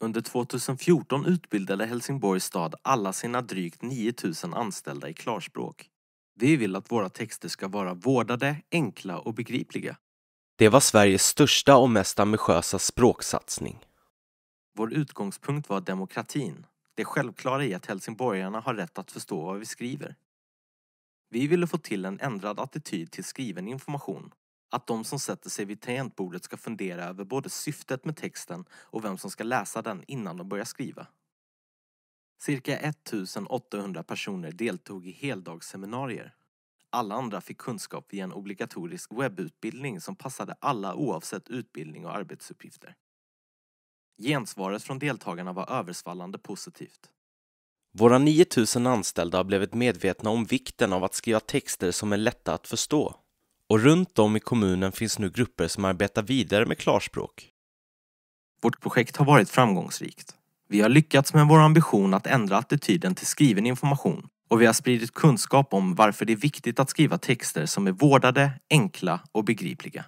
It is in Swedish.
Under 2014 utbildade Helsingborgs stad alla sina drygt 9000 anställda i klarspråk. Vi vill att våra texter ska vara vårdade, enkla och begripliga. Det var Sveriges största och mest ambitiösa språksatsning. Vår utgångspunkt var demokratin. Det självklara i att helsingborgarna har rätt att förstå vad vi skriver. Vi ville få till en ändrad attityd till skriven information att de som sätter sig vid tangentbordet ska fundera över både syftet med texten och vem som ska läsa den innan de börjar skriva. Cirka 1800 personer deltog i heldagsseminarier. Alla andra fick kunskap via en obligatorisk webbutbildning som passade alla oavsett utbildning och arbetsuppgifter. Gensvaret från deltagarna var översvallande positivt. Våra 9000 anställda har blivit medvetna om vikten av att skriva texter som är lätta att förstå och runt om i kommunen finns nu grupper som arbetar vidare med klarspråk. Vårt projekt har varit framgångsrikt. Vi har lyckats med vår ambition att ändra attityden till skriven information och vi har spridit kunskap om varför det är viktigt att skriva texter som är vårdade, enkla och begripliga.